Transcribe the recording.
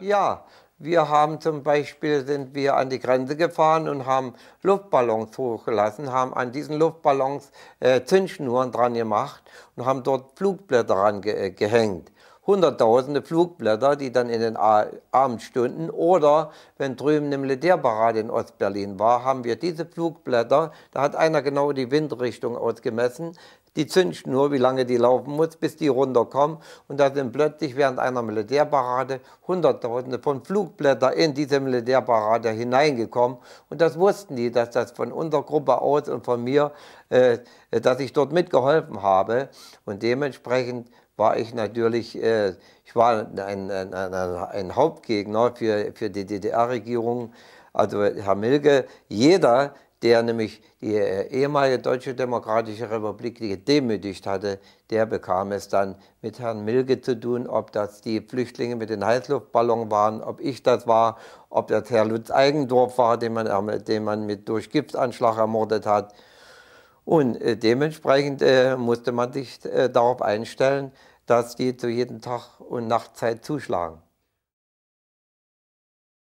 Ja, wir haben zum Beispiel, sind wir an die Grenze gefahren und haben Luftballons hochgelassen, haben an diesen Luftballons äh, Zündschnuren dran gemacht und haben dort Flugblätter dran ge äh, gehängt hunderttausende Flugblätter, die dann in den Abendstunden oder wenn drüben eine Militärparade in Ostberlin war, haben wir diese Flugblätter, da hat einer genau die Windrichtung ausgemessen, die Zündschnur, wie lange die laufen muss, bis die runterkommen. Und da sind plötzlich während einer Militärparade Hunderttausende von Flugblätter in diese Militärparade hineingekommen. Und das wussten die, dass das von unserer Gruppe aus und von mir, äh, dass ich dort mitgeholfen habe. Und dementsprechend war ich natürlich, äh, ich war ein, ein, ein, ein, Hauptgegner für, für die DDR-Regierung, also Herr Milke, jeder, der nämlich die äh, ehemalige Deutsche Demokratische Republik gedemütigt hatte, der bekam es dann mit Herrn Milke zu tun, ob das die Flüchtlinge mit den Heißluftballon waren, ob ich das war, ob das Herr Lutz Eigendorf war, den man, äh, den man mit durch Giftanschlag ermordet hat und äh, dementsprechend äh, musste man sich äh, darauf einstellen, dass die zu jedem Tag und Nachtzeit zuschlagen.